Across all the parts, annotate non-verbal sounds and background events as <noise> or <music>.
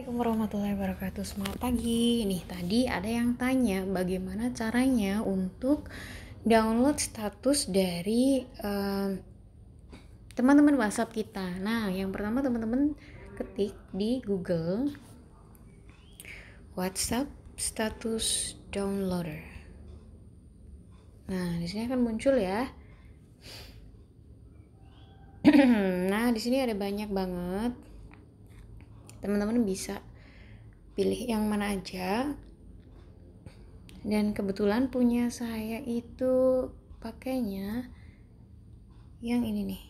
Assalamualaikum warahmatullahi wabarakatuh. Selamat pagi. Nih, tadi ada yang tanya bagaimana caranya untuk download status dari teman-teman uh, WhatsApp kita. Nah, yang pertama teman-teman ketik di Google WhatsApp status downloader. Nah, di sini akan muncul ya. <clears throat> nah, di sini ada banyak banget teman-teman bisa pilih yang mana aja dan kebetulan punya saya itu pakainya yang ini nih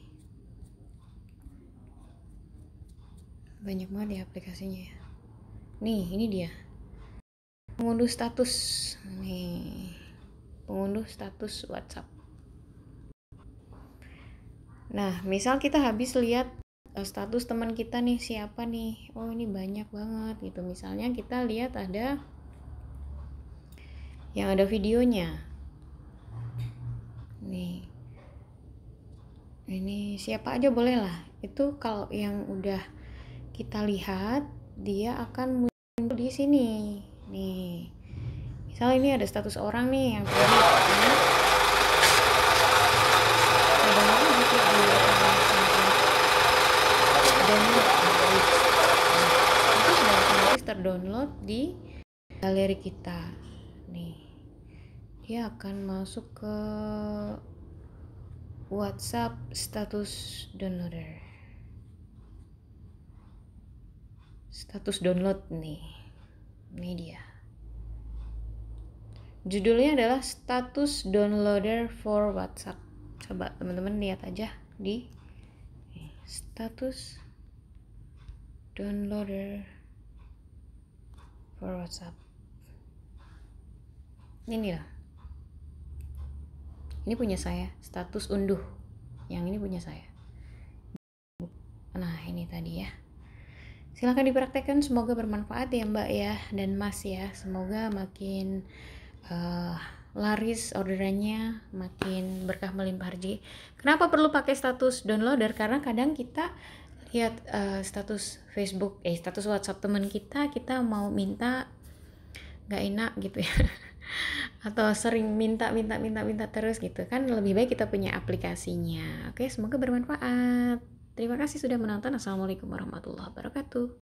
banyak banget ya aplikasinya ya nih ini dia pengunduh status nih pengunduh status WhatsApp nah misal kita habis lihat Eh, status teman kita nih siapa nih oh ini banyak banget gitu misalnya kita lihat ada yang ada videonya nih ini siapa aja boleh lah itu kalau yang udah kita lihat dia akan muncul di sini nih misal ini ada status orang nih yang terdownload di galeri kita nih dia akan masuk ke WhatsApp status downloader status download nih media judulnya adalah status downloader for WhatsApp coba teman-teman lihat aja di status downloader per WhatsApp. Ini lah. Ini punya saya, status unduh. Yang ini punya saya. Nah, ini tadi ya. Silahkan dipraktekkan, semoga bermanfaat ya mbak ya, dan mas ya. Semoga makin uh, laris orderannya makin berkah melimpah rezeki. Kenapa perlu pakai status downloader? Karena kadang kita lihat uh, eh, status Facebook eh status WhatsApp teman kita kita mau minta nggak enak gitu ya <laughs> atau sering minta minta minta minta terus gitu kan lebih baik kita punya aplikasinya oke semoga bermanfaat terima kasih sudah menonton assalamualaikum warahmatullahi wabarakatuh